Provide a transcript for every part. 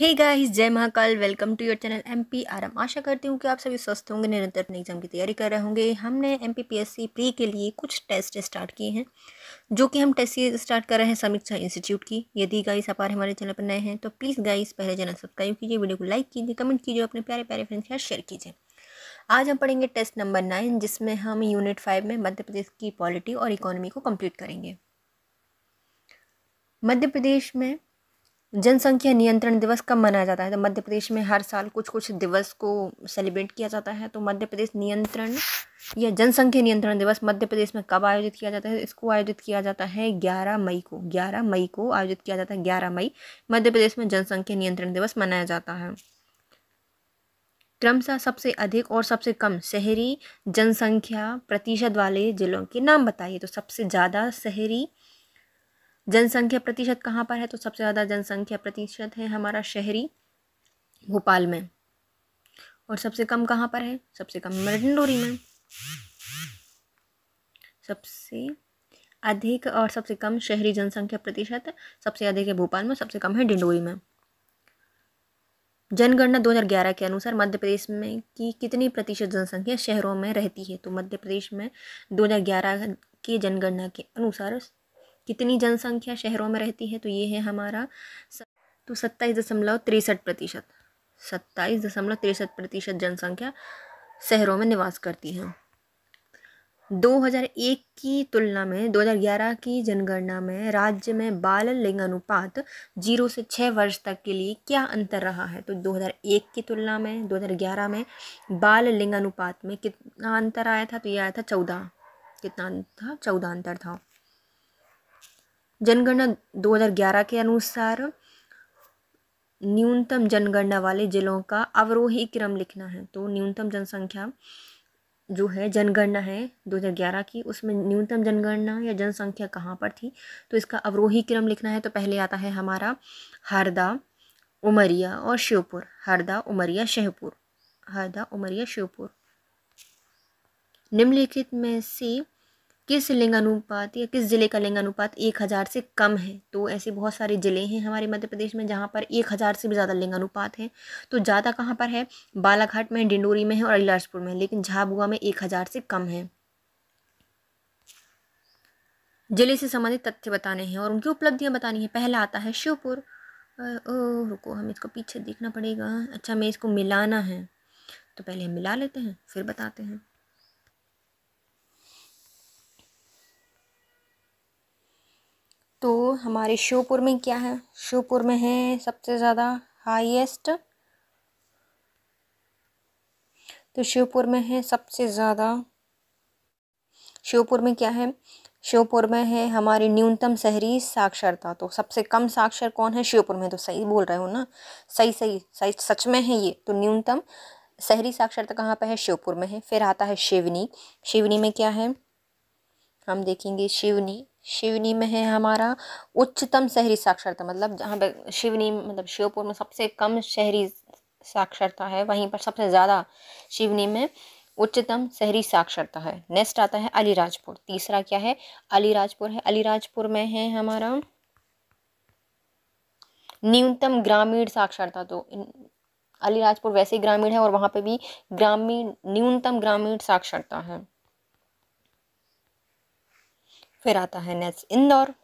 हे guys जय Mahakal welcome to your channel M P R M आशा करती हूँ कि आप सभी स्वस्थ होंगे निरंतर अपने एग्जाम की तैयारी कर रहे होंगे हमने M P P S C pre के लिए कुछ टेस्ट स्टार्ट किए हैं जो कि हम टेस्ट स्टार्ट कर रहे हैं समीक्षा इंस्टीट्यूट की यदि गाइस आप हमारे चैनल पर नए हैं तो प्लीज़ गाइस पहले चैनल सब्सक्राइब कीजिए वीडियो को लाइक कीजिए कमेंट कीजिए अपने प्यारे प्यारे फ्रेंड्स के साथ शेयर कीजिए आज हम पढ़ेंगे टेस्ट नंबर नाइन जिसमें हम यूनिट फाइव में मध्य प्रदेश की पॉलिटी और इकोनॉमी को कम्प्लीट करेंगे मध्य प्रदेश में जनसंख्या नियंत्रण दिवस कब मनाया जाता है तो मध्य प्रदेश में हर साल कुछ कुछ दिवस को सेलिब्रेट किया जाता है तो मध्य प्रदेश नियंत्रण या जनसंख्या नियंत्रण दिवस मध्य प्रदेश में कब आयोजित किया जाता है इसको आयोजित किया जाता है ग्यारह मई को ग्यारह मई को आयोजित किया जाता है ग्यारह मई मध्य प्रदेश में जनसंख्या नियंत्रण दिवस मनाया जाता है क्रमशः सबसे अधिक और सबसे कम शहरी जनसंख्या प्रतिशत वाले जिलों के नाम बताइए तो सबसे ज़्यादा शहरी जनसंख्या प्रतिशत कहाँ पर है तो सबसे ज़्यादा जनसंख्या प्रतिशत है हमारा शहरी भोपाल में और सबसे कम कहाँ पर है सबसे कम मरडंडोरी में सबसे अधिक और सबसे कम शहरी जनसंख्या प्रतिशत सबसे अधिक है भोपाल में सबसे कम है डिंडोरी में जनगणना 2011 के अनुसार मध्य प्रदेश में की कितनी प्रतिशत जनसंख्या शहरों में रहती है तो मध्य प्रदेश में 2011 की जनगणना के अनुसार कितनी जनसंख्या शहरों में रहती है तो ये है हमारा तो सत्ताईस दशमलव तिरसठ प्रतिशत सत्ताईस दशमलव तिरसठ प्रतिशत जनसंख्या शहरों में निवास करती है 2001 की तुलना में 2011 की जनगणना में राज्य में बाल लिंग अनुपात जीरो से छः वर्ष तक के लिए क्या अंतर रहा है तो 2001 की तुलना में 2011 में बाल लिंग अनुपात में कितना अंतर आया था तो ये आया था चौदह कितना था चौदह अंतर था जनगणना 2011 के अनुसार न्यूनतम जनगणना वाले जिलों का अवरोही क्रम लिखना है तो न्यूनतम जनसंख्या जो है जनगणना है 2011 की उसमें न्यूनतम जनगणना या जनसंख्या कहाँ पर थी तो इसका अवरोही क्रम लिखना है तो पहले आता है हमारा हरदा उमरिया और श्योपुर हरदा उमरिया शेहपुर हरदा उमरिया श्योपुर निम्नलिखित में से किस लिंगानुपात या किस ज़िले का लिंगानुपात एक हज़ार से कम है तो ऐसे बहुत सारे ज़िले हैं हमारे मध्य प्रदेश में जहाँ पर एक हज़ार से भी ज़्यादा लिंगानुपात है तो ज़्यादा कहाँ पर है बालाघाट में डिंडोरी में है और अलीलाजपुर में लेकिन झाबुआ में एक हज़ार से कम है जिले से संबंधित तथ्य बताने हैं और उनकी उपलब्धियाँ बतानी है पहला आता है शिवपुर ओह रुको हमें इसको पीछे देखना पड़ेगा अच्छा हमें इसको मिलाना है तो पहले हम मिला लेते हैं फिर बताते हैं तो हमारे श्योपुर में क्या है श्योपुर में है सबसे ज़्यादा हाईएस्ट तो श्योपुर में है सबसे ज़्यादा श्योपुर में क्या है श्योपुर में है हमारी न्यूनतम शहरी साक्षरता तो सबसे कम साक्षर कौन है श्योपुर में तो सही बोल रहे हो ना सही सही सही सच में है ये तो न्यूनतम शहरी साक्षरता कहाँ पर है श्योपुर में है फिर आता है शिवनी शिवनी में क्या है हम देखेंगे शिवनी शिवनी में है हमारा उच्चतम शहरी साक्षरता मतलब जहाँ पर शिवनी मतलब श्योपुर में सबसे कम शहरी साक्षरता है वहीं पर सबसे ज़्यादा शिवनी में उच्चतम शहरी साक्षरता है नेक्स्ट आता है अलीराजपुर तीसरा क्या है अलीराजपुर है अलीराजपुर में है हमारा न्यूनतम ग्रामीण साक्षरता तो अलीराजपुर वैसे ही ग्रामीण है और वहाँ पे भी ग्रामीण न्यूनतम ग्रामीण साक्षरता है फिर आता है नेक्स्ट इंदौर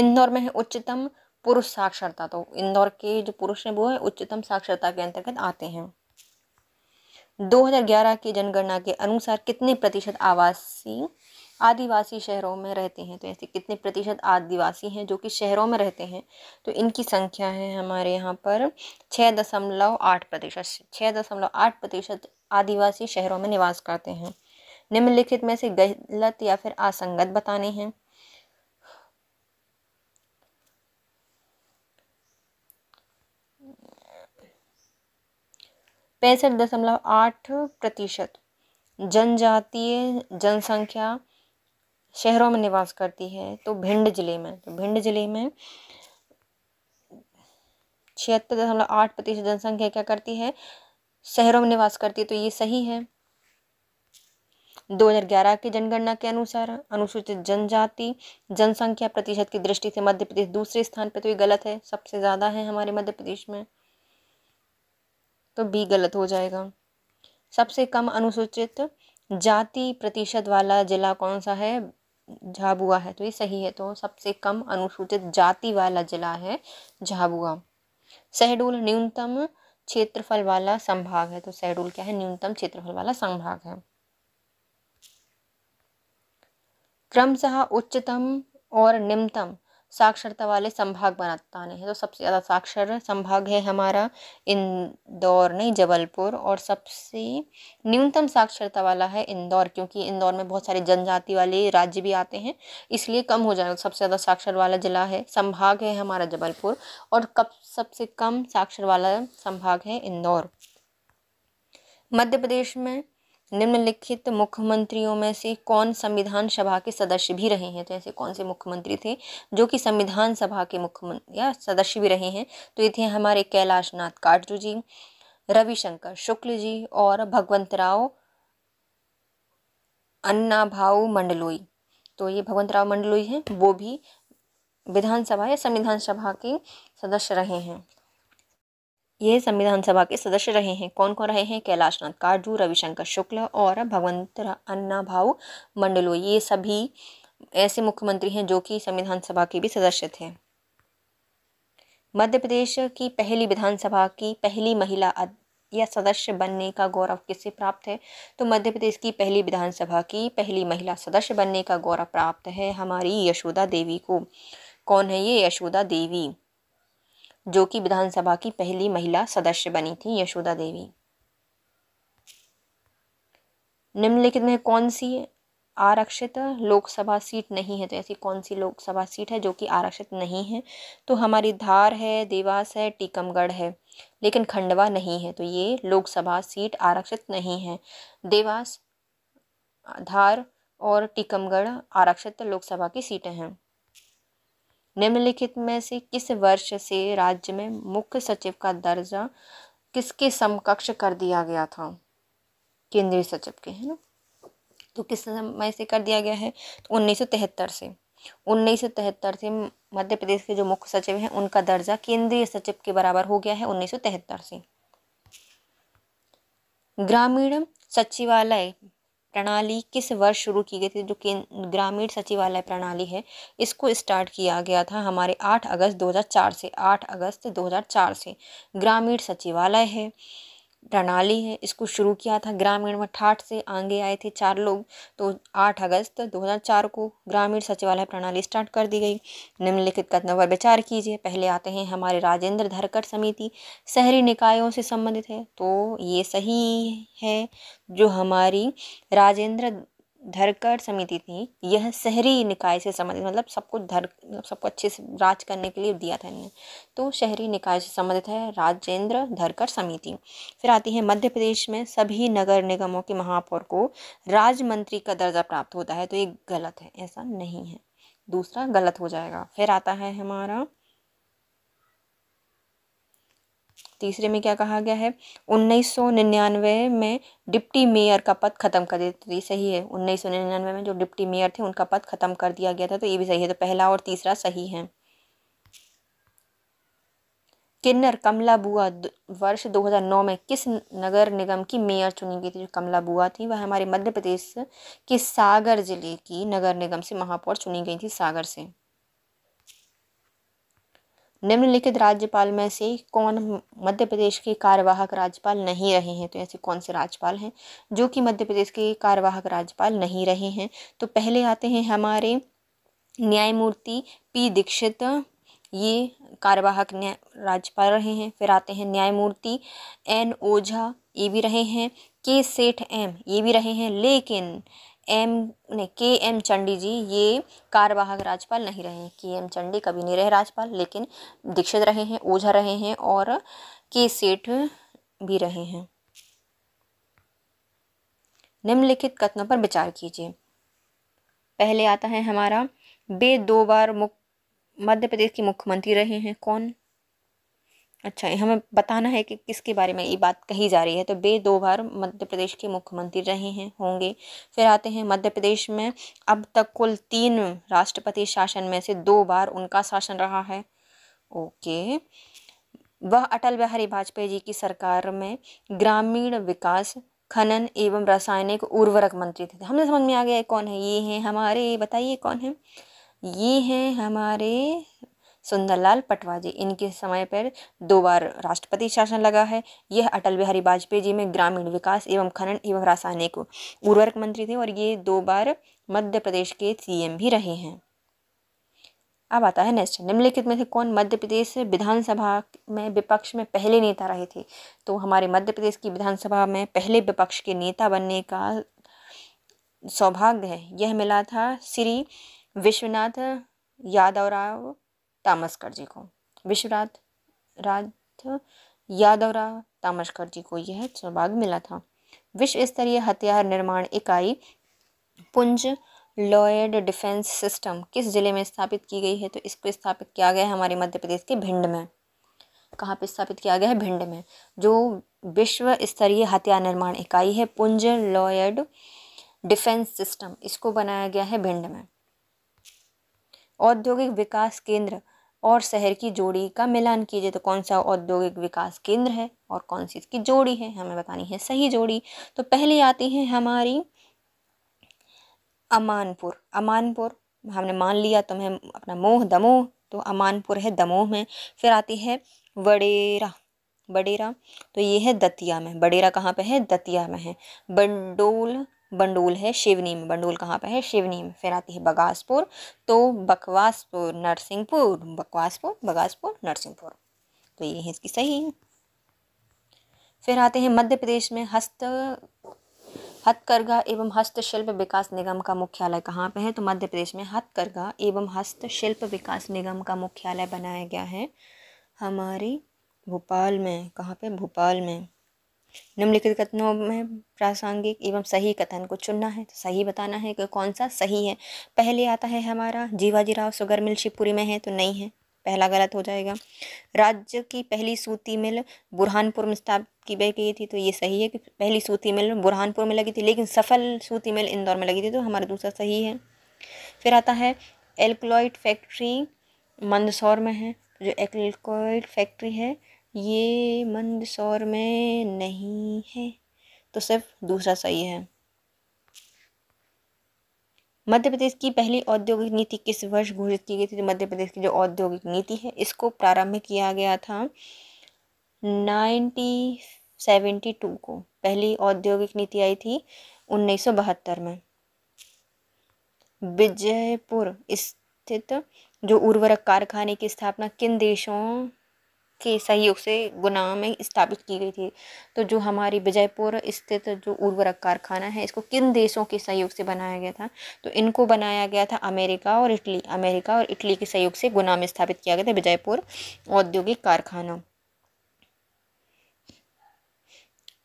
इंदौर में है उच्चतम पुरुष साक्षरता तो इंदौर के जो पुरुष हैं वो है उच्चतम साक्षरता के अंतर्गत आते हैं 2011 की जनगणना के अनुसार कितने प्रतिशत आवासी आदिवासी शहरों में रहते हैं तो ऐसे कितने प्रतिशत आदिवासी हैं जो कि शहरों में रहते हैं तो इनकी संख्या है हमारे यहाँ पर छः दशमलव आठ प्रतिशत छः दशमलव आठ प्रतिशत आदिवासी शहरों में निवास करते हैं निम्नलिखित में से गलत या फिर असंगत बताने हैं पैंसठ दशमलव आठ प्रतिशत जनजातीय जनसंख्या शहरों में निवास करती है तो भिंड जिले में तो भिंड जिले में छिहत्तर दशमलव आठ प्रतिशत जनसंख्या क्या करती है शहरों में निवास करती है तो ये सही है 2011 की जनगणना के अनुसार अनुसूचित जनजाति जनसंख्या प्रतिशत की दृष्टि से मध्य प्रदेश दूसरे स्थान पर तो ये गलत है सबसे ज़्यादा है हमारे मध्य प्रदेश में तो बी गलत हो जाएगा सबसे कम अनुसूचित जाति प्रतिशत वाला जिला कौन सा है झाबुआ है तो ये सही है तो सबसे कम अनुसूचित जाति वाला जिला है झाबुआ शहडोल न्यूनतम क्षेत्रफल वाला संभाग है तो शहडोल क्या है न्यूनतम क्षेत्रफल वाला संभाग है क्रमशः उच्चतम और निम्नतम साक्षरता वाले संभाग बनाने हैं तो सबसे ज़्यादा साक्षर संभाग है हमारा इंदौर नहीं जबलपुर और सबसे न्यूनतम साक्षरता वाला है इंदौर क्योंकि इंदौर में बहुत सारे जनजाति वाले राज्य भी आते हैं इसलिए कम हो जाएगा सबसे ज़्यादा साक्षर वाला जिला है संभाग है हमारा जबलपुर और कब सबसे कम साक्षर वाला संभाग है इंदौर मध्य प्रदेश में निम्नलिखित मुख्यमंत्रियों में से कौन संविधान सभा के सदस्य भी रहे हैं तो ऐसे कौन से मुख्यमंत्री थे जो कि संविधान सभा के मुख्यमंत्री या सदस्य भी रहे हैं तो ये थे हमारे कैलाश नाथ काटजू जी रविशंकर शुक्ल जी और भगवंतराव अन्ना भाऊ मंडलोई तो ये भगवंतराव मंडलोई हैं वो भी विधानसभा या संविधान सभा के सदस्य रहे हैं ये संविधान सभा के सदस्य रहे हैं कौन कौन रहे हैं कैलाश नाथ रविशंकर शुक्ल और भगवंत अन्ना भाव मंडलो ये सभी ऐसे मुख्यमंत्री हैं जो कि संविधान सभा के भी सदस्य थे मध्य प्रदेश की पहली विधानसभा की पहली महिला या सदस्य बनने का गौरव किससे प्राप्त है तो मध्य प्रदेश की पहली विधानसभा की पहली महिला सदस्य बनने का गौरव प्राप्त है हमारी यशोदा देवी को कौन है ये यशोदा देवी जो कि विधानसभा की पहली महिला सदस्य बनी थी यशोदा देवी निम्नलिखित में कौन सी आरक्षित लोकसभा सीट नहीं है तो ऐसी कौन सी लोकसभा सीट है जो कि आरक्षित नहीं है तो हमारी धार है देवास है टीकमगढ़ है लेकिन खंडवा नहीं है तो ये लोकसभा सीट आरक्षित नहीं है देवास धार और टीकमगढ़ आरक्षित लोकसभा की सीटें हैं निम्नलिखित में से किस वर्ष से राज्य में मुख्य सचिव का दर्जा किसके समकक्ष कर दिया गया था केंद्रीय सचिव के है ना तो किस समय से कर दिया गया है तो उन्नीस से उन्नीस से मध्य प्रदेश के जो मुख्य सचिव हैं उनका दर्जा केंद्रीय सचिव के बराबर हो गया है उन्नीस सौ तिहत्तर से ग्रामीण सचिवालय प्रणाली किस वर्ष शुरू की गई थी जो केंद्र ग्रामीण सचिवालय प्रणाली है इसको स्टार्ट किया गया था हमारे 8 अगस्त 2004 से 8 अगस्त 2004 से ग्रामीण सचिवालय है प्रणाली है इसको शुरू किया था ग्रामीण में ठाठ से आगे आए थे चार लोग तो 8 अगस्त 2004 को ग्रामीण सचिवालय प्रणाली स्टार्ट कर दी गई निम्नलिखित कदमों पर विचार कीजिए पहले आते हैं हमारे राजेंद्र धरकर समिति शहरी निकायों से संबंधित है तो ये सही है जो हमारी राजेंद्र धरकर समिति थी यह शहरी निकाय से संबंधित मतलब सबको धर मतलब सबको अच्छे से राज करने के लिए दिया था इन्हें तो शहरी निकाय से संबंधित है राजेंद्र धरकर समिति फिर आती है मध्य प्रदेश में सभी नगर निगमों के महापौर को राज्य मंत्री का दर्जा प्राप्त होता है तो ये गलत है ऐसा नहीं है दूसरा गलत हो जाएगा फिर आता है हमारा तीसरे में क्या कहा गया है उन्नीस सौ निन्यानवे में डिप्टी मेयर का पद ख़त्म कर दिया तो ये सही है उन्नीस सौ निन्यानवे में जो डिप्टी मेयर थे उनका पद ख़त्म कर दिया गया था तो ये भी सही है तो पहला और तीसरा सही है किन्नर कमला बुआ वर्ष 2009 में किस नगर निगम की मेयर चुनी गई थी जो कमला बुआ थी वह हमारे मध्य प्रदेश के सागर जिले की नगर निगम से महापौर चुनी गई थी सागर से निम्नलिखित राज्यपाल में से कौन मध्य प्रदेश के कार्यवाहक राज्यपाल नहीं रहे हैं तो ऐसे कौन से राज्यपाल हैं जो कि मध्य प्रदेश के कार्यवाहक राज्यपाल नहीं रहे हैं तो पहले आते हैं हमारे न्यायमूर्ति पी दीक्षित ये कार्यवाहक न्याय राज्यपाल रहे हैं फिर आते हैं न्यायमूर्ति एन ओझा ये भी रहे हैं के सेठ एम ये भी रहे हैं लेकिन एम नहीं के एम चंडी जी ये कार्यवाहक राज्यपाल नहीं रहे के एम चंडी कभी नहीं रहे राज्यपाल लेकिन दीक्षित रहे हैं ओझा रहे हैं और के सेठ भी रहे हैं निम्नलिखित कथनों पर विचार कीजिए पहले आता है हमारा वे दो बार मुख्य मध्य प्रदेश के मुख्यमंत्री रहे हैं कौन अच्छा हमें बताना है कि किसके बारे में ये बात कही जा रही है तो वे दो बार मध्य प्रदेश के मुख्यमंत्री रहे हैं होंगे फिर आते हैं मध्य प्रदेश में अब तक कुल तीन राष्ट्रपति शासन में से दो बार उनका शासन रहा है ओके वह अटल बिहारी वाजपेयी जी की सरकार में ग्रामीण विकास खनन एवं रासायनिक उर्वरक मंत्री थे हमने समझ में आ गया कौन है ये हैं हमारे बताइए कौन है ये हैं हमारे सुंदरलाल पटवाजी इनके समय पर दो बार राष्ट्रपति शासन लगा है यह अटल बिहारी वाजपेयी जी में ग्रामीण विकास एवं खनन एवं रासायनिक उर्वरक मंत्री थे और ये दो बार मध्य प्रदेश के सीएम भी रहे हैं अब आता है नेक्स्ट निम्नलिखित में से कौन मध्य प्रदेश विधानसभा में विपक्ष में पहले नेता रहे थे तो हमारे मध्य प्रदेश की विधानसभा में पहले विपक्ष के नेता बनने का सौभाग्य है यह मिला था श्री विश्वनाथ यादव राव तामस्कर जी को विश्वराज राज यादवरा तामस्कर जी को यह सौभाग्य मिला था विश्व स्तरीय हथियार निर्माण इकाई पुंज लॉयड डिफेंस सिस्टम किस ज़िले में स्थापित की गई है तो इसको स्थापित किया गया है हमारे मध्य प्रदेश के भिंड में कहाँ पे स्थापित किया गया है भिंड में जो विश्व स्तरीय हथियार निर्माण इकाई है पुंज लॉयड डिफेंस सिस्टम इसको बनाया गया है भिंड में औद्योगिक विकास केंद्र और शहर की जोड़ी का मिलान कीजिए तो कौन सा औद्योगिक विकास केंद्र है और कौन सी इसकी जोड़ी है हमें बतानी है सही जोड़ी तो पहले आती है हमारी अमानपुर अमानपुर हमने मान लिया तुम्हें तो अपना मोह दमोह तो अमानपुर है दमोह में फिर आती है वडेरा बडेरा तो ये है दतिया में बडेरा कहाँ पे है दतिया में है बंडोल बंडोल है शिवनी में बंडोल कहाँ पर है शिवनी में फिर आती है बगासपुर तो बकवासपुर नरसिंहपुर बकवासपुर बगासपुर नरसिंहपुर तो ये है इसकी सही फिर आते हैं मध्य प्रदेश में हस्त हथकरघा एवं हस्तशिल्प विकास निगम का मुख्यालय कहाँ पे है तो मध्य प्रदेश में हथकरघा एवं हस्तशिल्प विकास निगम का मुख्यालय बनाया गया है हमारे भोपाल में कहाँ पे भोपाल में निम्नलिखित कथनों में प्रासंगिक एवं सही कथन को चुनना है तो सही बताना है कि कौन सा सही है पहले आता है हमारा जीवाजी राव सुगर मिल शिवपुरी में है तो नहीं है पहला गलत हो जाएगा राज्य की पहली सूती मिल बुरहानपुर में स्थापित की गई थी तो ये सही है कि पहली सूती मिल बुरहानपुर में लगी थी लेकिन सफल सूती मिल इंदौर में लगी थी तो हमारा दूसरा सही है फिर आता है एल्कोलॉइड फैक्ट्री मंदसौर में है जो एल्कोलॉइड फैक्ट्री है ये मंदसौर में नहीं है तो सिर्फ दूसरा सही है मध्य प्रदेश की पहली औद्योगिक नीति किस वर्ष घोषित की गई थी तो मध्य प्रदेश की जो औद्योगिक नीति है इसको प्रारंभ किया गया था नाइनटी सेवेंटी टू को पहली औद्योगिक नीति आई थी उन्नीस सौ बहत्तर में विजयपुर स्थित जो उर्वरक कारखाने की स्थापना किन देशों के सहयोग से गुना में स्थापित की गई थी तो जो हमारी विजयपुर स्थित जो उर्वरक कारखाना है इसको किन देशों के सहयोग से बनाया गया था तो इनको बनाया गया था अमेरिका और इटली अमेरिका और इटली के सहयोग से गुना में स्थापित किया गया था विजयपुर औद्योगिक कारखाना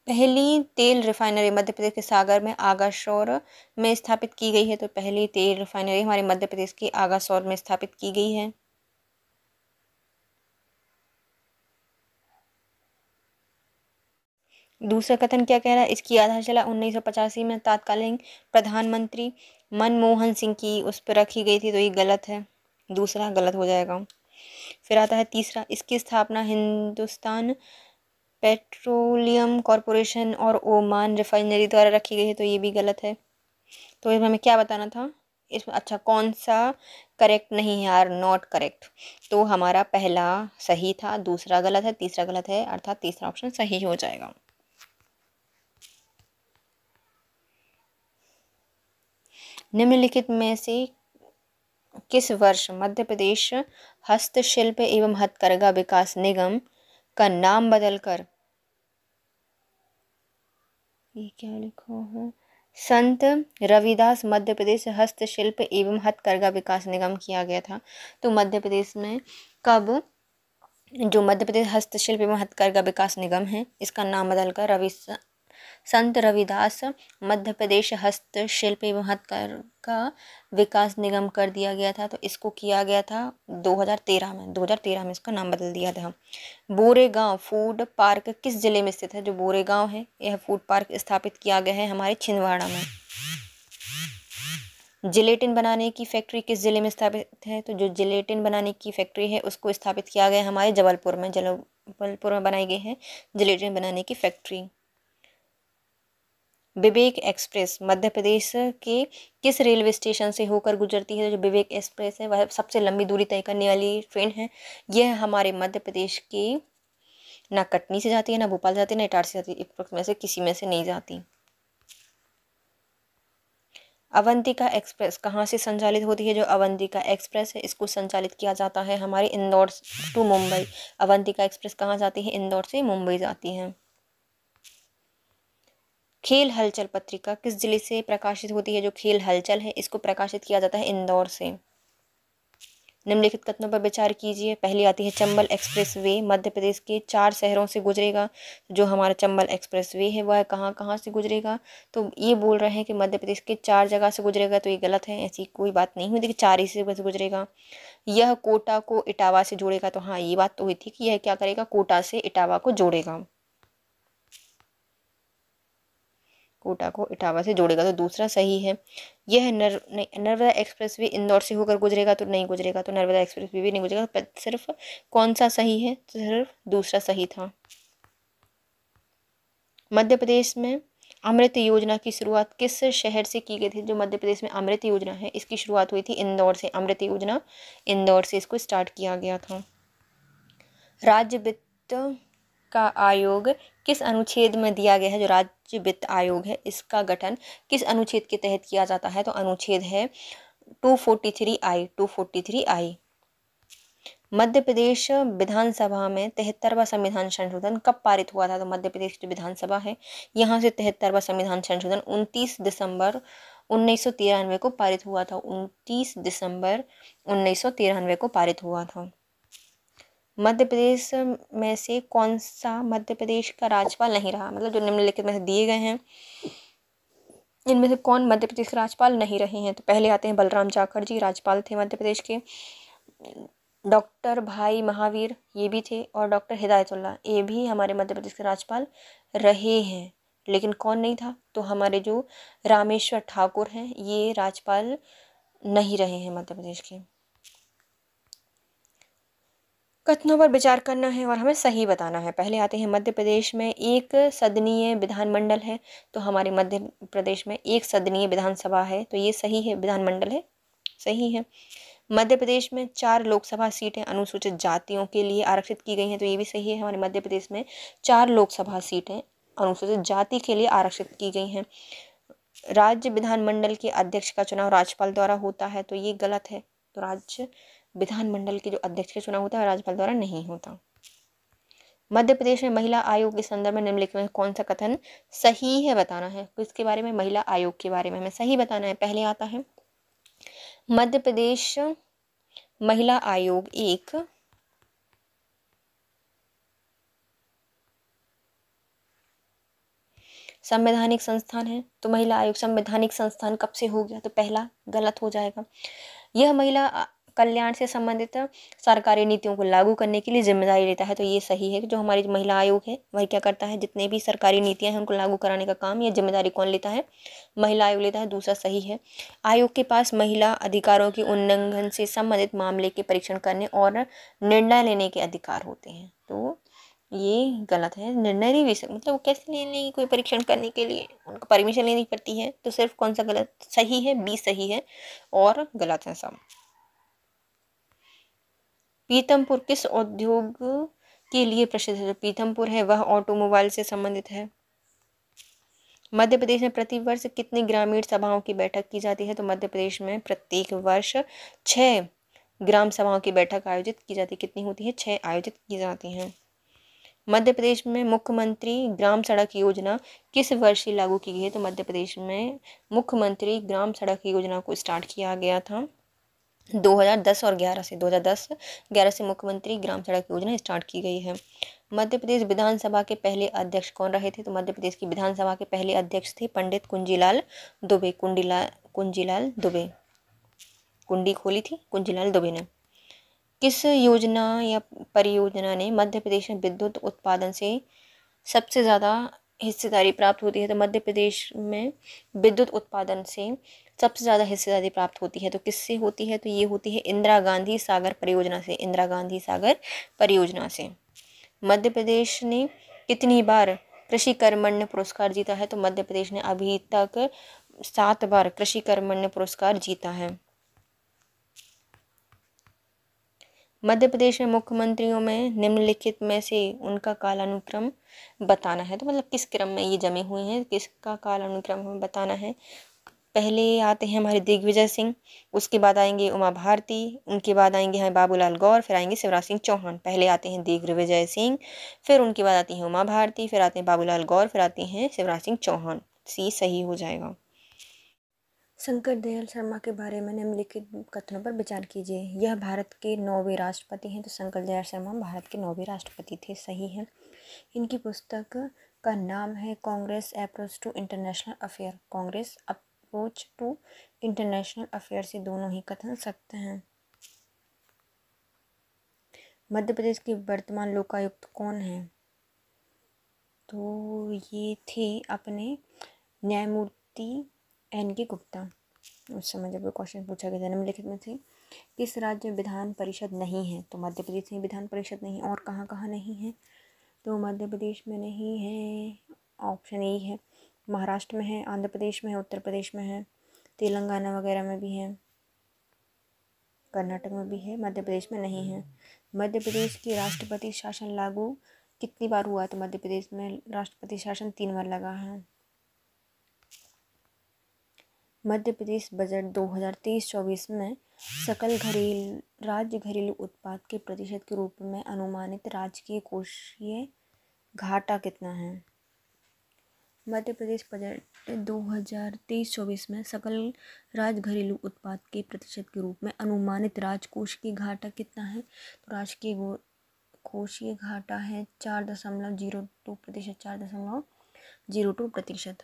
पहली तेल रिफाइनरी मध्य प्रदेश के सागर में आगाशौर में स्थापित की गई है तो पहली तेल रिफाइनरी हमारे मध्य प्रदेश आगा आगाशौर में स्थापित की गई है दूसरा कथन क्या कह रहा है इसकी आधारशिला उन्नीस सौ पचासी में तात्कालीन प्रधानमंत्री मनमोहन सिंह की उस पर रखी गई थी तो ये गलत है दूसरा गलत हो जाएगा फिर आता है तीसरा इसकी स्थापना हिंदुस्तान पेट्रोलियम कॉरपोरेशन और ओमान रिफाइनरी द्वारा रखी गई है तो ये भी गलत है तो इसमें हमें क्या बताना था इसमें अच्छा कौन सा करेक्ट नहीं है आर नॉट करेक्ट तो हमारा पहला सही था दूसरा गलत है तीसरा गलत है अर्थात तीसरा ऑप्शन सही हो जाएगा निम्नलिखित में से किस वर्ष मध्य प्रदेश हस्तशिल्प एवं हथकरघा विकास निगम का नाम बदलकर ये क्या लिखा है संत रविदास मध्य प्रदेश हस्तशिल्प एवं हथकरघा विकास निगम किया गया था तो मध्य प्रदेश में कब जो मध्य प्रदेश हस्तशिल्प एवं हथकरघा विकास निगम है इसका नाम बदलकर रवि संत रविदास मध्य प्रदेश हस्तशिल्प एवं हथकर का विकास निगम कर दिया गया था तो इसको किया गया था 2013 में 2013 में इसका नाम बदल दिया था बोरेगांव फूड पार्क किस ज़िले में स्थित है जो बोरेगांव है यह फूड पार्क स्थापित किया गया है हमारे छिंदवाड़ा में जिलेटिन बनाने की फैक्ट्री किस ज़िले में स्थापित है तो जो जिलेटिन बनाने की फैक्ट्री है उसको स्थापित किया गया है हमारे जबलपुर में जबलपुर में बनाई गई है जिलेटिन बनाने की फैक्ट्री विवेक एक्सप्रेस मध्य प्रदेश के किस रेलवे स्टेशन से होकर गुजरती है जो विवेक एक्सप्रेस है वह सबसे लंबी दूरी तय करने वाली ट्रेन है यह हमारे मध्य प्रदेश के ना कटनी से जाती है ना भोपाल जाती है ना इटार से जाती है में से किसी में से नहीं जाती अवंतिका एक्सप्रेस कहाँ से संचालित होती है जो अवंतिका एक्सप्रेस है इसको संचालित किया जाता है हमारे इंदौर टू मुंबई अवंतिका एक्सप्रेस कहाँ जाती है इंदौर से मुंबई जाती है खेल हलचल पत्रिका किस जिले से प्रकाशित होती है जो खेल हलचल है इसको प्रकाशित किया जाता है इंदौर से निम्नलिखित कथनों पर विचार कीजिए पहली आती है चंबल एक्सप्रेस वे मध्य प्रदेश के चार शहरों से गुजरेगा जो हमारा चंबल एक्सप्रेस वे है वह कहाँ कहाँ से गुजरेगा तो ये बोल रहे हैं कि मध्य प्रदेश के चार जगह से गुजरेगा तो ये गलत है ऐसी कोई बात नहीं हुई देखिए चार ही से बस गुजरेगा यह कोटा को इटावा से जोड़ेगा तो हाँ ये बात तो हुई थी कि यह क्या करेगा कोटा से इटावा को जोड़ेगा कोटा को इटावा से जोड़ेगा तो दूसरा सही है यह नर नर्मदा एक्सप्रेस वे इंदौर से होकर गुजरेगा तो नहीं गुजरेगा तो नर्मदा एक्सप्रेस वे भी नहीं गुजरेगा सिर्फ कौन सा सही है तो सिर्फ दूसरा सही था मध्य प्रदेश में अमृत योजना की शुरुआत किस शहर से की गई थी जो मध्य प्रदेश में अमृत योजना है इसकी शुरुआत हुई थी इंदौर से अमृत योजना इंदौर से इसको स्टार्ट किया गया था राज्य वित्त का आयोग किस अनुच्छेद में दिया गया है जो राज्य राज्य वित्त आयोग है इसका गठन किस अनुच्छेद के तहत किया जाता है तो अनुच्छेद है two forty three I two forty three I Madhya Pradesh विधानसभा में तिहत्तरवा संविधान संशोधन कब पारित हुआ था तो मध्य प्रदेश की विधानसभा है यहाँ से तिहत्तरवा संविधान संशोधन 29 दिसंबर उन्नीस को पारित हुआ था 29 दिसंबर उन्नीस को पारित हुआ था मध्य प्रदेश में से कौन सा मध्य प्रदेश का राज्यपाल नहीं रहा मतलब जो निम्नलिखित में से दिए गए हैं इनमें से कौन मध्य प्रदेश के राज्यपाल नहीं रहे हैं तो पहले आते हैं बलराम जाखड़ जी राज्यपाल थे मध्य प्रदेश के डॉक्टर भाई महावीर ये भी थे और डॉक्टर हिदायतुल्ला ये भी हमारे मध्य प्रदेश के राज्यपाल रहे हैं लेकिन कौन नहीं था तो हमारे जो रामेश्वर ठाकुर हैं ये राज्यपाल नहीं रहे हैं मध्य प्रदेश के कथनों पर विचार करना है और हमें सही बताना है पहले आते हैं मध्य प्रदेश में एक सदनीय विधानमंडल है तो हमारे मध्य प्रदेश में एक सदनीय विधानसभा है तो ये सही है विधानमंडल है सही है मध्य प्रदेश में चार लोकसभा सीटें अनुसूचित जातियों के लिए आरक्षित की गई हैं तो ये भी सही है हमारे मध्य प्रदेश में चार लोकसभा सीटें अनुसूचित जाति के लिए आरक्षित की गई हैं राज्य विधानमंडल के अध्यक्ष का चुनाव राज्यपाल द्वारा होता है तो ये गलत है तो राज्य विधानमंडल के जो अध्यक्ष का चुनाव होता है राज्यपाल द्वारा नहीं होता मध्य प्रदेश में महिला आयोग के संदर्भ में निम्नलिखित में कौन सा कथन सही है बताना है तो इसके बारे में महिला आयोग के बारे में हमें सही बताना है पहले आता है मध्य प्रदेश महिला आयोग एक संवैधानिक संस्थान है तो महिला आयोग संवैधानिक संस्थान कब से हो गया तो पहला गलत हो जाएगा यह महिला कल्याण से संबंधित सरकारी नीतियों को लागू करने के लिए जिम्मेदारी लेता है तो ये सही है जो हमारी महिला आयोग है वही क्या करता है जितने भी सरकारी नीतियाँ हैं उनको लागू कराने का काम या जिम्मेदारी कौन लेता है महिला आयोग लेता है दूसरा सही है आयोग के पास महिला अधिकारों के उल्लंघन से संबंधित मामले के परीक्षण करने और निर्णय लेने के अधिकार होते हैं तो ये गलत है निर्णय नहीं भी सक मतलब वो कैसे ले लेंगे कोई परीक्षण करने के लिए उनको परमिशन लेनी पड़ती है तो सिर्फ कौन सा गलत सही है बी सही है और गलत है सब पीतमपुर किस उद्योग के लिए प्रसिद्ध है पीतमपुर है वह ऑटोमोबाइल से संबंधित है मध्य प्रदेश में प्रति वर्ष कितनी ग्रामीण सभाओं की बैठक की जाती है तो मध्य प्रदेश में प्रत्येक वर्ष छः ग्राम सभाओं की बैठक आयोजित की जाती है कितनी होती है छः आयोजित की जाती हैं मध्य प्रदेश में मुख्यमंत्री ग्राम सड़क योजना किस वर्ष लागू की गई है तो मध्य प्रदेश में मुख्यमंत्री ग्राम सड़क योजना को स्टार्ट किया गया था 2010 और 11 से 2010 11 से मुख्यमंत्री ग्राम सड़क योजना स्टार्ट की गई है मध्य प्रदेश विधानसभा के पहले अध्यक्ष कौन रहे थे तो मध्य प्रदेश की विधानसभा के पहले अध्यक्ष थे पंडित कुंजीलाल दुबे कुंडीला कुंजीलाल दुबे कुंडी खोली थी कुंजीलाल दुबे ने किस योजना या परियोजना ने मध्य प्रदेश में विद्युत उत्पादन से सबसे ज़्यादा हिस्सेदारी प्राप्त होती है तो मध्य प्रदेश में विद्युत उत्पादन से सबसे ज़्यादा हिस्सेदारी प्राप्त होती है तो किससे होती है तो ये होती है इंदिरा गांधी सागर परियोजना से इंदिरा गांधी सागर परियोजना से मध्य प्रदेश ने कितनी बार कृषि कर्मण्य पुरस्कार जीता है तो मध्य प्रदेश ने अभी तक सात बार कृषि कर्मण्य पुरस्कार जीता है मध्य प्रदेश में मुख्यमंत्रियों में निम्नलिखित में से उनका कालानुक्रम बताना है तो मतलब किस क्रम में ये जमे हुए हैं किसका कालानुक्रम हमें बताना है पहले आते हैं हमारे दिग्विजय सिंह उसके बाद आएंगे उमा भारती उनके बाद आएंगे हमारे बाबूलाल गौर फिर आएंगे शिवराज सिंह चौहान पहले आते हैं दिग्विजय सिंह फिर उनके बाद आती हैं उमा भारती फिर आते हैं बाबूलाल गौर फिर आते हैं शिवराज सिंह चौहान सी सही हो जाएगा शंकर दयाल शर्मा के बारे में निम्नलिखित कथनों पर विचार कीजिए यह भारत के नौवे राष्ट्रपति हैं तो शंकर दयाल शर्मा भारत के नौवे राष्ट्रपति थे सही है इनकी पुस्तक का नाम है Congress approach to international affair Congress approach to international affair से दोनों ही कथन सत्य हैं मध्य प्रदेश के वर्तमान लोकायुक्त कौन हैं तो ये थे अपने न्यायमूर्ति एन के गुप्ता उस समय जब क्वेश्चन पूछा गया निम्नलिखित में से किस राज्य में विधान परिषद नहीं है तो मध्य प्रदेश में विधान परिषद नहीं और कहाँ कहाँ नहीं है तो मध्य प्रदेश में नहीं है ऑप्शन ए है महाराष्ट्र में है आंध्र प्रदेश में है उत्तर प्रदेश में है तेलंगाना वगैरह में भी है कर्नाटक में भी है मध्य प्रदेश में नहीं है मध्य प्रदेश की राष्ट्रपति शासन लागू कितनी बार हुआ तो मध्य प्रदेश में राष्ट्रपति शासन तीन बार लगा है मध्य प्रदेश बजट दो हज़ार तेईस चौबीस में सकल घरेलू राज्य घरेलू उत्पाद के प्रतिशत के रूप में अनुमानित राजकीय कोषीय घाटा कितना है मध्य प्रदेश बजट दो हज़ार तेईस चौबीस में सकल राज्य घरेलू उत्पाद के प्रतिशत के रूप में अनुमानित राजकोष की घाटा कितना है तो राजकीय कोषीय घाटा है चार दशमलव जीरो टू प्रतिशत चार दशमलव जीरो टू प्रतिशत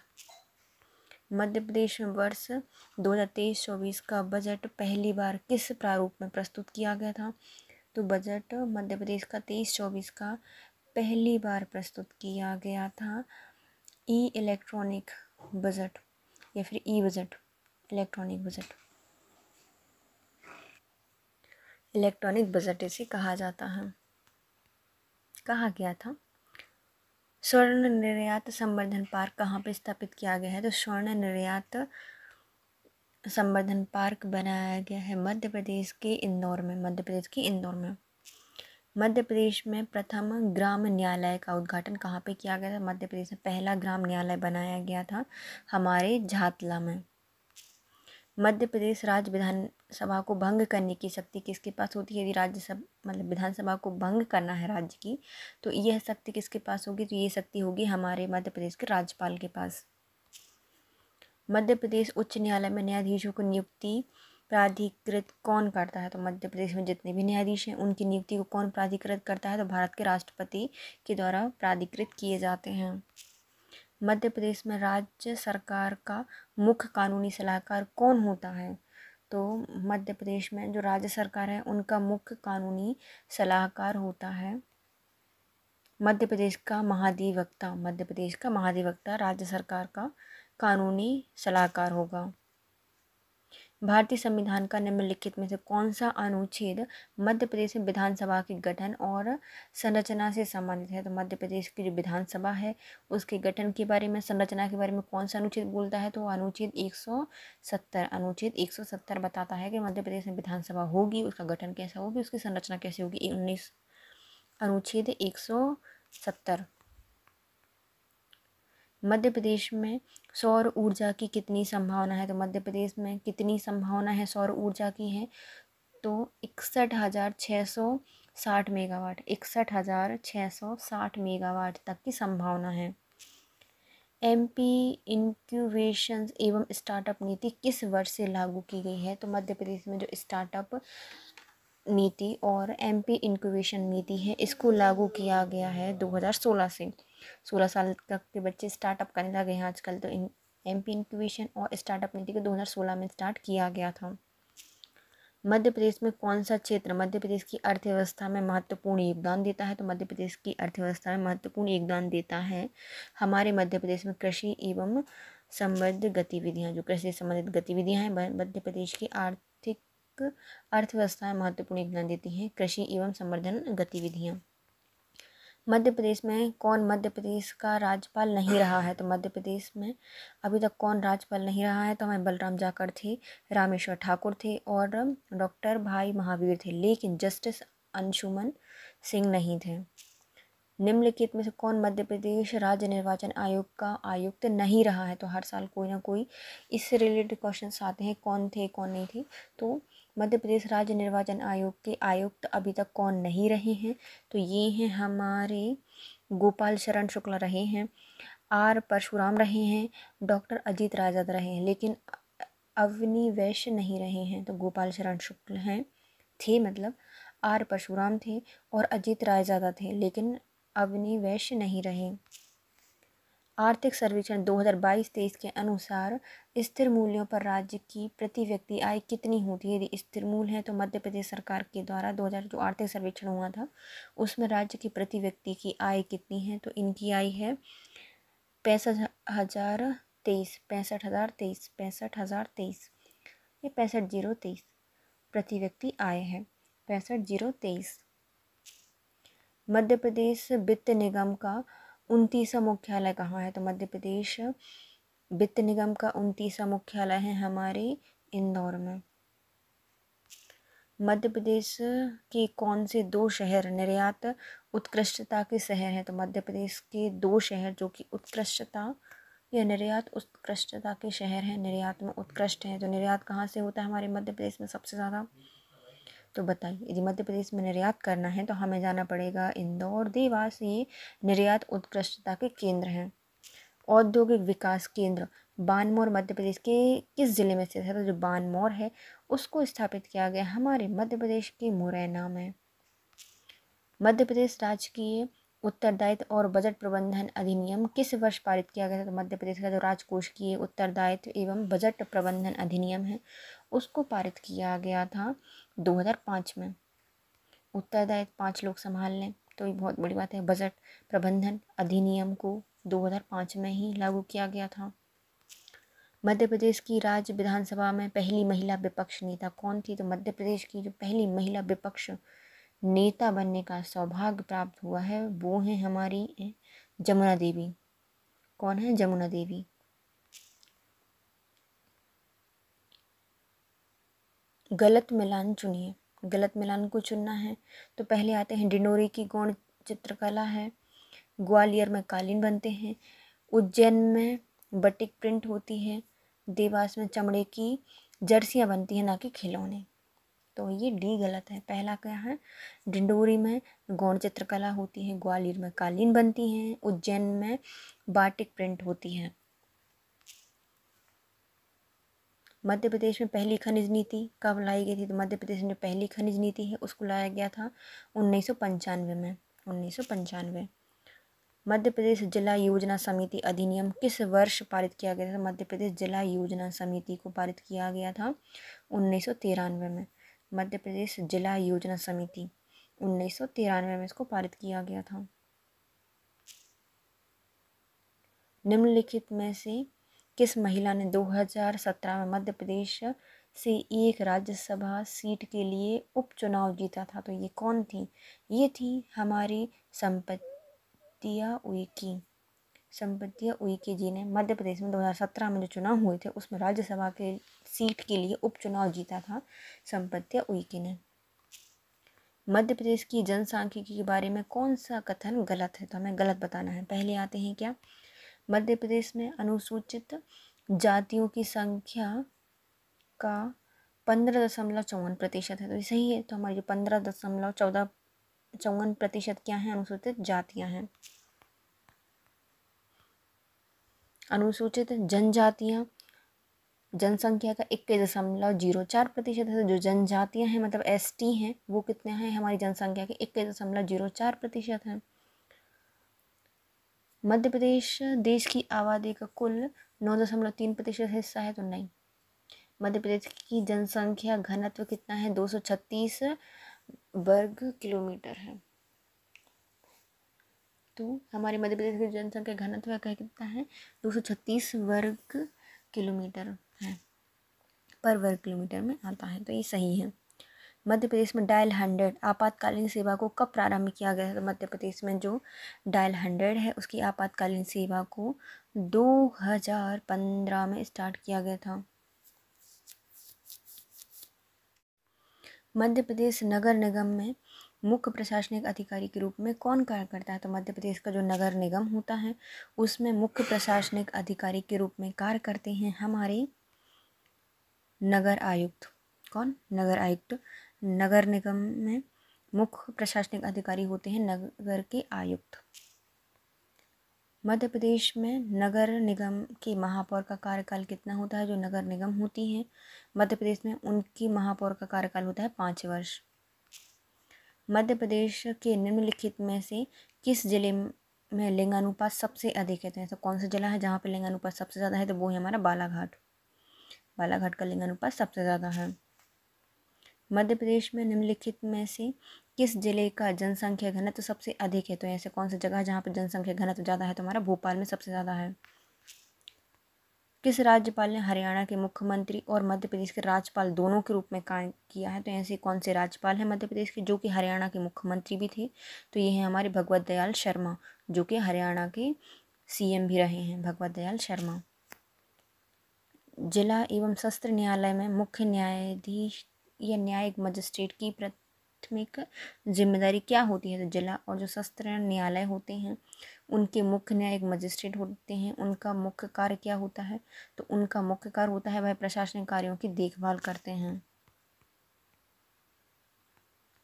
मध्य प्रदेश में वर्ष दो हज़ार तेईस चौबीस का बजट पहली बार किस प्रारूप में प्रस्तुत किया गया था तो बजट मध्य प्रदेश का तेईस चौबीस का पहली बार प्रस्तुत किया गया था ई इलेक्ट्रॉनिक बजट या फिर E budget electronic budget electronic budget इसे कहा जाता है कहा गया था स्वर्ण निर्यात संवर्धन पार्क कहाँ पे स्थापित किया गया है तो स्वर्ण निर्यात संवर्धन पार्क बनाया गया है मध्य प्रदेश के इंदौर में मध्य प्रदेश के इंदौर में मध्य प्रदेश में प्रथम ग्राम न्यायालय का उद्घाटन कहाँ पे किया गया था मध्य प्रदेश में पहला ग्राम न्यायालय बनाया गया था हमारे झातला में मध्य प्रदेश राज्य विधानसभा को भंग करने की शक्ति किसके पास होती है यदि राज्य सब मतलब विधानसभा को भंग करना है राज्य की तो यह शक्ति किसके पास होगी तो ये शक्ति होगी हमारे मध्य प्रदेश के राज्यपाल के पास मध्य प्रदेश उच्च न्यायालय में न्यायाधीशों को नियुक्ति प्राधिकृत कौन करता है तो मध्य प्रदेश में जितने भी न्यायाधीश हैं उनकी नियुक्ति को कौन प्राधिकृत करता है तो भारत के राष्ट्रपति के द्वारा प्राधिकृत किए जाते हैं मध्य प्रदेश में राज्य सरकार का मुख्य कानूनी सलाहकार कौन होता है तो मध्य प्रदेश में जो राज्य सरकार है उनका मुख्य कानूनी सलाहकार होता है मध्य प्रदेश का महाधिवक्ता मध्य प्रदेश का महाधिवक्ता राज्य सरकार का कानूनी सलाहकार होगा भारतीय संविधान का निम्नलिखित में से कौन सा अनुच्छेद मध्य प्रदेश में विधानसभा के गठन और संरचना से संबंधित है तो मध्य प्रदेश की जो विधानसभा है उसके गठन के बारे में संरचना के बारे में कौन सा अनुच्छेद बोलता है तो अनुच्छेद 170 अनुच्छेद 170 बताता है कि मध्य प्रदेश में विधानसभा होगी उसका गठन कैसा होगी उसकी संरचना कैसे होगी उन्नीस अनुच्छेद एक मध्य प्रदेश में सौर ऊर्जा की कितनी संभावना है तो मध्य प्रदेश में कितनी संभावना है सौर ऊर्जा की है तो इकसठ हज़ार छः सौ साठ मेगावाट इकसठ हज़ार छः सौ साठ मेगावाट तक की संभावना है एम पी इंक्यूबेशन एवं स्टार्टअप नीति किस वर्ष से लागू की गई है तो मध्य प्रदेश में जो स्टार्टअप नीति और एम पी इंक्यूबेशन नीति है इसको लागू किया गया है दो हज़ार सोलह से सोलह साल तक के बच्चे स्टार्टअप करने लगे हैं आजकल तो इन एम पी इंक्यूशन और स्टार्टअप नीति को दो हज़ार सोलह में स्टार्ट किया गया था मध्य प्रदेश में कौन सा क्षेत्र मध्य प्रदेश की अर्थव्यवस्था में महत्वपूर्ण योगदान देता है तो मध्य प्रदेश की अर्थव्यवस्था में महत्वपूर्ण योगदान देता है हमारे मध्य प्रदेश में कृषि एवं संबद्ध गतिविधियाँ जो कृषि संबंधित गतिविधियाँ हैं मध्य प्रदेश की आर्थिक अर्थव्यवस्था में महत्वपूर्ण योगदान देती हैं कृषि एवं संवर्धन गतिविधियाँ मध्य प्रदेश में कौन मध्य प्रदेश का राज्यपाल नहीं रहा है तो मध्य प्रदेश में अभी तक कौन राज्यपाल नहीं रहा है तो हमें बलराम जाकर थे रामेश्वर ठाकुर थे और डॉक्टर भाई महावीर थे लेकिन जस्टिस अंशुमन सिंह नहीं थे निम्नलिखित में से कौन मध्य प्रदेश राज्य निर्वाचन आयोग का आयुक्त नहीं रहा है तो हर साल कोई ना कोई इससे रिलेटेड क्वेश्चन आते हैं कौन थे कौन नहीं थे तो मध्य प्रदेश राज्य निर्वाचन आयोग के आयुक्त अभी तक कौन नहीं रहे हैं तो ये हैं हमारे गोपाल शरण शुक्ला रहे हैं आर परशुराम रहे हैं डॉक्टर अजीत राजद रहे हैं लेकिन अवनी वैश्य नहीं रहे हैं तो गोपाल शरण शुक्ल हैं थे मतलब आर परशुराम थे और अजीत रायजादा थे लेकिन अवनी वैश्य नहीं रहे आर्थिक सर्वेक्षण 2022-23 के अनुसार स्थिर मूल्यों पर राज्य की प्रति व्यक्ति आय कितनी होती है यदि स्थिर मूल है तो मध्य प्रदेश सरकार के द्वारा दो हजार जो आर्थिक सर्वेक्षण हुआ था उसमें राज्य की प्रति व्यक्ति की आय कितनी है तो इनकी आय है पैंसठ हज़ार तेईस पैंसठ हज़ार तेईस पैंसठ हज़ार तेईस ये पैंसठ जीरो तेईस प्रति व्यक्ति आय है पैंसठ जीरो तेईस मध्य प्रदेश वित्त निगम का उनतीसवा मुख्यालय कहाँ है तो मध्य प्रदेश वित्त निगम का उनतीसवा मुख्यालय है हमारे इंदौर में मध्य प्रदेश के कौन से दो शहर निर्यात उत्कृष्टता के शहर हैं तो मध्य प्रदेश के दो शहर जो कि उत्कृष्टता या निर्यात उत्कृष्टता के शहर हैं निर्यात में उत्कृष्ट हैं तो निर्यात कहाँ से होता है हमारे मध्य प्रदेश में सबसे ज़्यादा तो बताइए यदि मध्य प्रदेश में निर्यात करना है तो हमें जाना पड़ेगा इंदौर देवास ये निर्यात उत्कृष्टता के केंद्र हैं औद्योगिक विकास केंद्र बानमौर मध्य प्रदेश के किस ज़िले में स्थित है तो जो बानमौर है उसको स्थापित किया गया हमारे मध्य प्रदेश के मुरैना में मध्य प्रदेश राज्य की उत्तरदायित्व और बजट प्रबंधन अधिनियम किस वर्ष पारित किया गया था तो मध्य प्रदेश का जो राजकोष की उत्तरदायित्व एवं बजट प्रबंधन अधिनियम है उसको पारित किया गया था 2005 में उत्तरदायित्व पाँच लोग संभाल लें तो ये बहुत बड़ी बात है बजट प्रबंधन अधिनियम को 2005 में ही लागू किया गया था मध्य प्रदेश की राज्य विधानसभा में पहली महिला विपक्ष नेता कौन थी तो मध्य प्रदेश की जो पहली महिला विपक्ष नेता बनने का सौभाग्य प्राप्त हुआ है वो है हमारी जमुना देवी कौन है जमुना देवी गलत मिलान चुनिए गलत मिलान को चुनना है तो पहले आते हैं डिंडोरी की गौण चित्रकला है ग्वालियर में कालीन बनते हैं उज्जैन में बटिक प्रिंट होती है देवास में चमड़े की जर्सियाँ बनती हैं ना कि खिलौने तो ये डी गलत है पहला क्या है डिंडोरी में गौण चित्रकला होती है ग्वालियर में कालीन बनती हैं उज्जैन में बाटिक प्रिंट होती है मध्य प्रदेश में पहली खनिज नीति कब लाई गई थी तो मध्य प्रदेश में पहली खनिज नीति है उसको लाया गया था उन्नीस में उन्नीस मध्य प्रदेश जिला योजना समिति अधिनियम किस वर्ष पारित किया गया था मध्य प्रदेश जिला योजना समिति को पारित किया गया था उन्नीस सौ तिरानवे में मध्य प्रदेश जिला योजना समिति उन्नीस सौ तिरानवे में इसको पारित किया गया था निम्नलिखित में से किस महिला ने 2017 में मध्य प्रदेश से एक राज्यसभा सीट के लिए उपचुनाव जीता था तो ये कौन थी ये थी हमारी संपत्ति संपत्तिया उइकी संपत्तिया उइके जी ने मध्य प्रदेश में 2017 में जो चुनाव हुए थे उसमें राज्यसभा के सीट के लिए उपचुनाव जीता था संपत्तिया उइके ने मध्य प्रदेश की जनसांख्यिकी के बारे में कौन सा कथन गलत है तो हमें गलत बताना है पहले आते हैं क्या मध्य प्रदेश में अनुसूचित जातियों की संख्या का पंद्रह दशमलव चौवन प्रतिशत है तो सही है तो हमारी जो पंद्रह दशमलव चौदह चौवन प्रतिशत क्या है अनुसूचित जातियां हैं अनुसूचित जनजातियां जनसंख्या का इक्कीस दशमलव जीरो चार प्रतिशत है जो जनजातियां हैं मतलब एस टी हैं वो कितने हैं हमारी जनसंख्या के इक्कीस दशमलव जीरो चार प्रतिशत हैं मध्य प्रदेश देश की आबादी का कुल नौ दशमलव तीन प्रतिशत हिस्सा है तो नहीं मध्य प्रदेश की जनसंख्या घनत्व कितना है दो सौ छत्तीस वर्ग किलोमीटर है तो हमारे मध्य प्रदेश की जनसंख्या घनत्व कह कितना है दो सौ छत्तीस वर्ग किलोमीटर है पर वर्ग किलोमीटर में आता है तो ये सही है मध्य प्रदेश में डायल हंड्रेड आपातकालीन सेवा को कब प्रारंभ किया गया है तो मध्य प्रदेश में जो डायल हंड्रेड है उसकी आपातकालीन सेवा को दो हजार पंद्रह में स्टार्ट किया गया था मध्य प्रदेश नगर निगम में मुख्य प्रशासनिक अधिकारी के रूप में कौन कार्य करता है तो मध्य प्रदेश का जो नगर निगम होता है उसमें मुख्य प्रशासनिक अधिकारी के रूप में कार्य करते हैं हमारे नगर आयुक्त कौन नगर आयुक्त नगर निगम में मुख्य प्रशासनिक अधिकारी होते हैं नगर के आयुक्त मध्य प्रदेश में नगर निगम के महापौर का कार्यकाल कितना होता है जो नगर निगम होती हैं मध्य प्रदेश में उनकी महापौर का कार्यकाल होता है पाँच वर्ष मध्य प्रदेश के निम्नलिखित में से किस जिले में लिंगानुपात सबसे अधिक है तो ऐसा कौन सा जिला है जहाँ पर लिंगानुपात सबसे ज़्यादा है तो वो है हमारा बालाघाट बालाघाट का लिंगानुपात सबसे ज़्यादा है मध्य प्रदेश में निम्नलिखित में से किस ज़िले का जनसंख्या घनत्व सबसे अधिक है तो ऐसे कौन सी जगह जहाँ पर जनसंख्या घनत्व ज़्यादा है तो हमारा भोपाल में सबसे ज़्यादा है किस राज्यपाल ने हरियाणा के मुख्यमंत्री और मध्य प्रदेश के राज्यपाल दोनों के रूप में काम किया है तो ऐसे कौन से राज्यपाल हैं मध्य प्रदेश के जो कि हरियाणा के मुख्यमंत्री भी थे तो ये हैं हमारे भगवत दयाल शर्मा जो कि हरियाणा के सीएम भी रहे हैं भगवत दयाल शर्मा जिला एवं सत्र न्यायालय में मुख्य न्यायाधीश या न्यायिक मजिस्ट्रेट की प्राथमिक जिम्मेदारी क्या होती है तो जिला और जो सस्त्र न्यायालय होते हैं उनके मुख्य न्यायिक मजिस्ट्रेट होते हैं उनका मुख्य कार्य क्या होता है तो उनका मुख्य कार्य होता है वह प्रशासनिक कार्यों की देखभाल करते हैं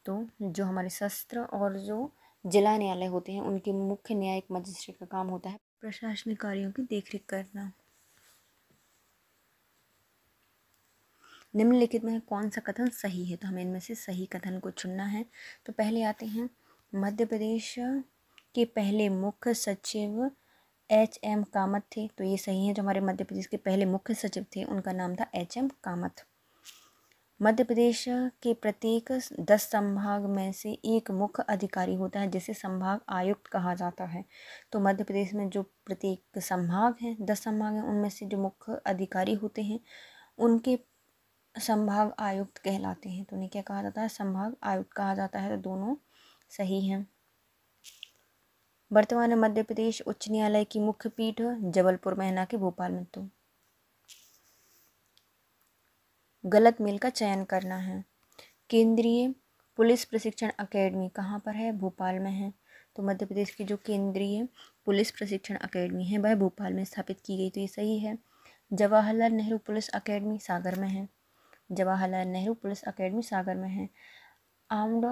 तो जो हमारे शस्त्र और जो जिला न्यायालय होते हैं उनके मुख्य न्यायिक मजिस्ट्रेट का काम होता है प्रशासनिक कार्यों की देखरेख करना निम्नलिखित में कौन सा कथन सही है तो हमें इनमें से सही कथन को चुनना है तो पहले आते हैं मध्य प्रदेश के पहले मुख्य सचिव एच एम कामत थे तो ये सही है जो हमारे मध्य प्रदेश के पहले मुख्य सचिव थे उनका नाम था एच एम कामत मध्य प्रदेश के प्रत्येक दस संभाग में से एक मुख्य अधिकारी होता है जिसे संभाग आयुक्त कहा जाता है तो मध्य प्रदेश में जो प्रत्येक संभाग हैं दस संभाग हैं उनमें से जो मुख्य अधिकारी होते हैं उनके संभाग आयुक्त कहलाते हैं तो उन्हें क्या कहा जाता है संभाग आयुक्त कहा जाता है तो दोनों सही हैं वर्तमान में मध्य प्रदेश उच्च न्यायालय की मुख्य पीठ जबलपुर में ना कि भोपाल में तो गलत मेल का चयन करना है केंद्रीय पुलिस प्रशिक्षण अकेडमी कहाँ पर है भोपाल में है तो मध्य प्रदेश की जो केंद्रीय पुलिस प्रशिक्षण अकेडमी है वह भोपाल में स्थापित की गई तो ये सही है जवाहरलाल नेहरू पुलिस अकेडमी सागर में है जवाहरलाल नेहरू पुलिस अकेडमी सागर में है armed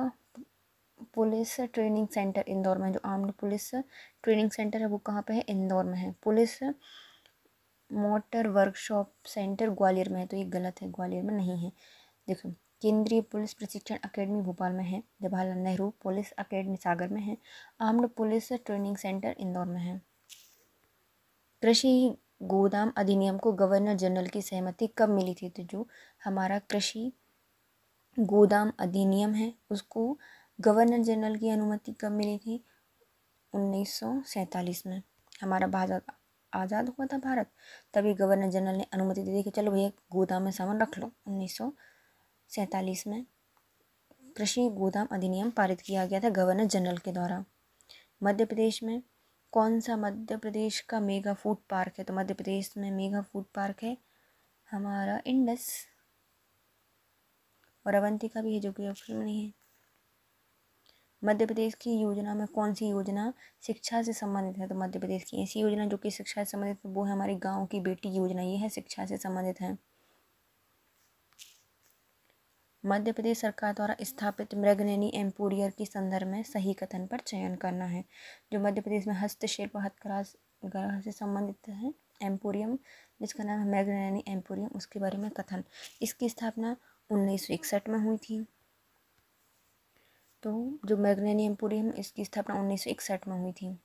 police training centre Indore में जो आर्म्ड पुलिस ट्रेनिंग सेंटर है वो कहाँ पे है इंदौर में है police motor workshop centre Gwalior में है तो ये गलत है ग्वालियर में नहीं है देखो केंद्रीय पुलिस प्रशिक्षण अकेडमी भोपाल में है जवाहरलाल नेहरू पुलिस अकेडमी सागर में है armed police training centre Indore में है कृषि गोदाम अधिनियम को गवर्नर जनरल की सहमति कब मिली थी तो जो हमारा कृषि गोदाम अधिनियम है उसको गवर्नर जनरल की अनुमति कब मिली थी उन्नीस में हमारा भारत आज़ाद हुआ था भारत तभी गवर्नर जनरल ने अनुमति दी थी कि चलो भैया गोदाम में सामान रख लो उन्नीस में कृषि गोदाम अधिनियम पारित किया गया था गवर्नर जनरल के द्वारा मध्य प्रदेश में कौन सा मध्य प्रदेश का मेगा फूड पार्क है तो मध्य प्रदेश में मेगा फूड पार्क है हमारा इंडस और अवंती का भी है जो कि ऑप्शन में नहीं है मध्य प्रदेश की योजना में कौन सी योजना शिक्षा से संबंधित है तो मध्य प्रदेश की ऐसी योजना जो कि शिक्षा से संबंधित है वो है हमारी गांव की बेटी योजना ये है शिक्षा से संबंधित है मध्य प्रदेश सरकार द्वारा स्थापित मृगनैनी एम्पोरियर की संदर्भ में सही कथन पर चयन करना है जो मध्य प्रदेश में हस्तशिल्प ग्रह से संबंधित है एम्पोरियम जिसका नाम है मृगनयनी एम्पोरियम उसके बारे में कथन इसकी स्थापना उन्नीस सौ इकसठ में हुई थी तो जो मैगनैनी एम्पोरियम इसकी स्थापना उन्नीस सौ इकसठ में हुई थी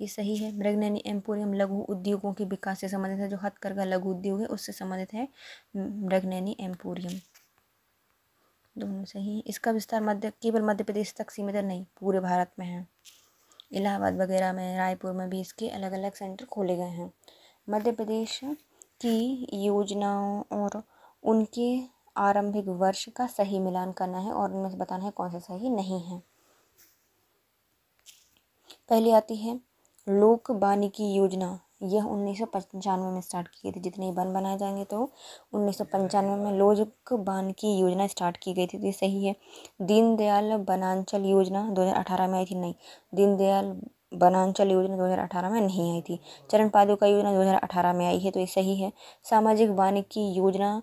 ये सही है मृगनैनी एम्पोरियम लघु उद्योगों के विकास से संबंधित है जो हथकरघा लघु उद्योग है उससे संबंधित है मृगनैनी एम्पोरियम दोनों से ही इसका विस्तार मध्य केवल मध्य प्रदेश तक सीमित नहीं पूरे भारत में है इलाहाबाद वगैरह में रायपुर में भी इसके अलग अलग सेंटर खोले गए हैं मध्य प्रदेश की योजनाओं और उनके आरंभिक वर्ष का सही मिलान करना है और उनमें से बताना है कौन सा सही नहीं है पहले आती है लोक वानिकी योजना यह उन्नीस सौ पंचानवे में स्टार्ट की गई थी जितने बन बनाए जाएंगे तो उन्नीस सौ पंचानवे में लोजक बांध की योजना स्टार्ट की गई थी तो ये सही है दीनदयाल बनांचल योजना दो हज़ार अठारह में आई थी नहीं दीनदयाल बनांचल योजना दो हज़ार अठारह में नहीं आई थी चरण पादुका योजना दो हज़ार अठारह में आई है तो ये सही है सामाजिक वानिकी योजना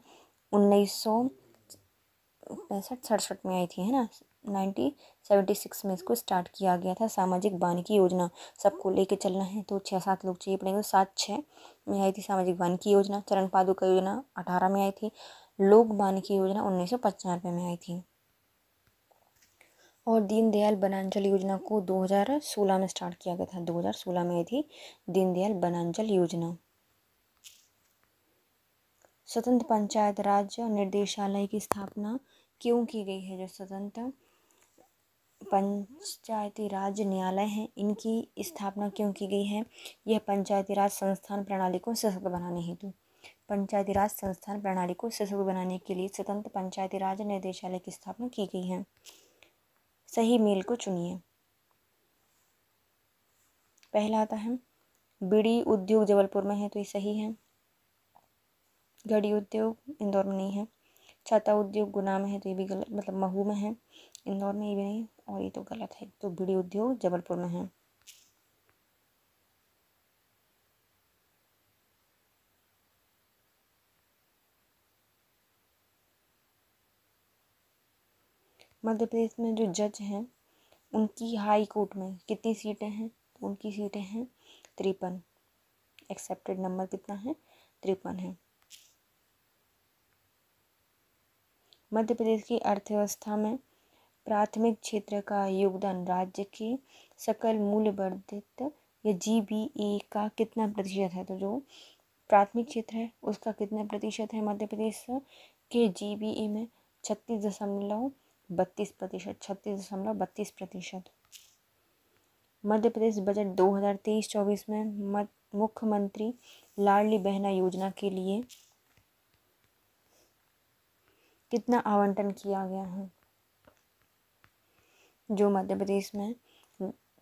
उन्नीस सौ पैंसठ सड़सठ में आई थी है ना 1976 में इसको स्टार्ट किया गया था सामाजिक वानिकी योजना सबको लेके चलना है तो छः सात लोग चाहिए पड़ेंगे सात छः में आई थी सामाजिक वानिकी योजना चरण पादुका योजना अठारह में आई थी लोक वानिकी योजना उन्नीस सौ पचानवे में आई थी और दीनदयाल वनांचल योजना को 2016 में स्टार्ट किया गया था 2016 में आई थी दीनदयाल वनांचल योजना स्वतंत्र पंचायत राज निर्देशालय की स्थापना क्यों की गई है जो स्वतंत्र पंचायती राज न्यायालय हैं इनकी स्थापना क्यों की गई है यह पंचायती राज संस्थान प्रणाली को सशक्त बनाने हेतु पंचायती राज संस्थान प्रणाली को सशक्त बनाने के लिए स्वतंत्र पंचायती राज निदेशालय की स्थापना की गई है सही मेल को चुनिए पहला आता है बीड़ी उद्योग जबलपुर में है तो ये सही है घड़ी उद्योग इंदौर में नहीं है छाता उद्योग गुना में है तो ये भी गलत मतलब महू में है इंदौर में ये भी नहीं और ये तो गलत है तो बीड़ी उद्योग जबलपुर में है मध्य प्रदेश में जो जज हैं उनकी हाई कोर्ट में कितनी सीटें हैं तो उनकी सीटें हैं तिरपन एक्सेप्टेड नंबर कितना है तिरपन है मध्य प्रदेश की अर्थव्यवस्था में प्राथमिक क्षेत्र का योगदान राज्य के सकल मूल्य वर्धित या जी बी ए का कितना प्रतिशत है तो जो प्राथमिक क्षेत्र है उसका कितना प्रतिशत है मध्य प्रदेश के जी बी ए में छत्तीस दशमलव बत्तीस प्रतिशत छत्तीस दशमलव बत्तीस प्रतिशत मध्य प्रदेश बजट दो हज़ार तेईस चौबीस में मुख्यमंत्री लाडली बहना योजना के लिए कितना आवंटन किया गया है जो मध्य प्रदेश में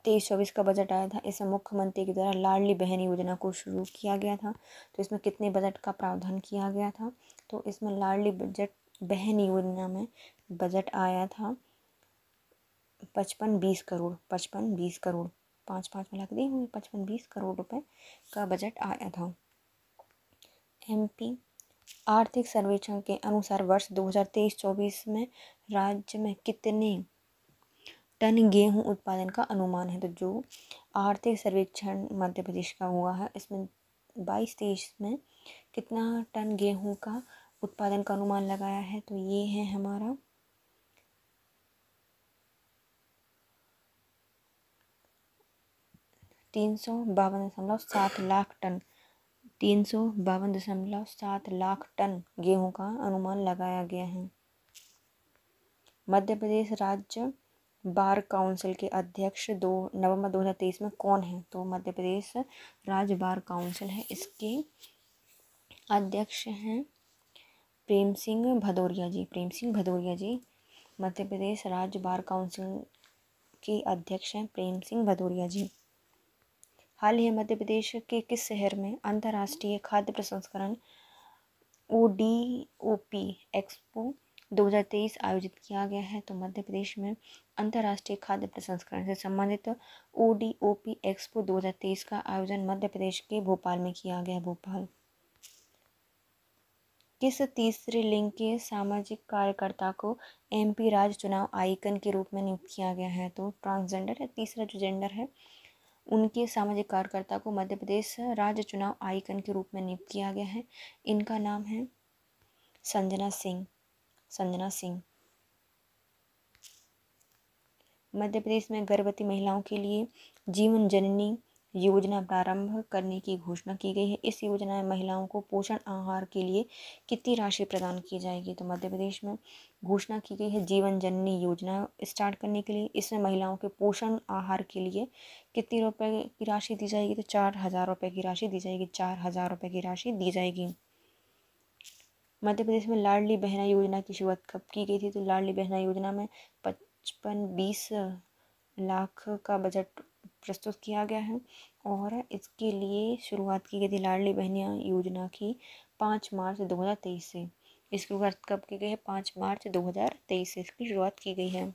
तेईस चौबीस का बजट आया था इसमें मुख्यमंत्री के द्वारा लाडली बहन योजना को शुरू किया गया था तो इसमें कितने बजट का प्रावधान किया गया था तो इसमें लाडली बजट बहन योजना में बजट आया था पचपन बीस करोड़ पचपन बीस करोड़ पाँच पाँच में लग दी हुई पचपन बीस करोड़ रुपए का बजट आया था एमपी आर्थिक सर्वेक्षण के अनुसार वर्ष तेईस चौबीस में राज्य में कितने टन गेहूं उत्पादन का अनुमान है तो जो आर्थिक सर्वेक्षण मध्य प्रदेश का हुआ है इसमें बाईस तेईस में कितना टन गेहूं का उत्पादन का अनुमान लगाया है तो ये है हमारा तीन सौ बावन दशमलव सात लाख टन तीन सौ बावन दशमलव सात लाख टन गेहूं का अनुमान लगाया गया है मध्य प्रदेश राज्य बार काउंसिल के अध्यक्ष दो नवंबर दो हज़ार तेईस में कौन है तो मध्य प्रदेश राज्य बार काउंसिल है इसके अध्यक्ष हैं प्रेम सिंह भदौरिया जी प्रेम सिंह भदौरिया जी मध्य प्रदेश राज्य बार काउंसिल के अध्यक्ष हैं प्रेम सिंह भदौरिया जी हाल ही मध्य प्रदेश के किस शहर में अंतर्राष्ट्रीय खाद्य प्रसंस्करण O D O P expo 2023 आयोजित किया गया है तो मध्य प्रदेश में अंतर्राष्ट्रीय खाद्य प्रसंस्करण से संबंधित O D O P expo 2023 का आयोजन मध्य प्रदेश के भोपाल में किया गया भोपाल किस तीसरे लिंग के सामाजिक कार्यकर्ता को एमपी राज्य चुनाव आइकन के रूप में नियुक्त किया गया है तो ट्रांसजेंडर है तीसरा जो जेंडर है उनके सामाजिक कार्यकर्ता को मध्य प्रदेश राज्य चुनाव आइकन के रूप में नियुक्त किया गया है इनका नाम है संजना सिंह संजना सिंह मध्य प्रदेश में गर्भवती महिलाओं के लिए जीवन जननी योजना प्रारंभ करने की घोषणा की गई है इस योजना में महिलाओं को पोषण आहार के लिए कितनी राशि प्रदान की जाएगी तो मध्य प्रदेश में घोषणा की गई है जीवन जननी योजना स्टार्ट करने के लिए इसमें महिलाओं के पोषण आहार के लिए कितनी रुपए की राशि दी जाएगी तो चार हज़ार रुपये की राशि दी जाएगी चार हज़ार रुपये की राशि दी जाएगी मध्य प्रदेश में लाडली बहना योजना की शुरुआत कब की गई थी तो लाडली बहना योजना में पचपन बीस लाख का बजट प्रस्तुत किया गया है और इसके लिए शुरुआत की गई थी लाडली बहनिया योजना की पाँच मार्च दो हज़ार तेईस से इसकी शुरुआत कब की गई है पाँच मार्च दो हज़ार तेईस से इसकी शुरुआत की गई है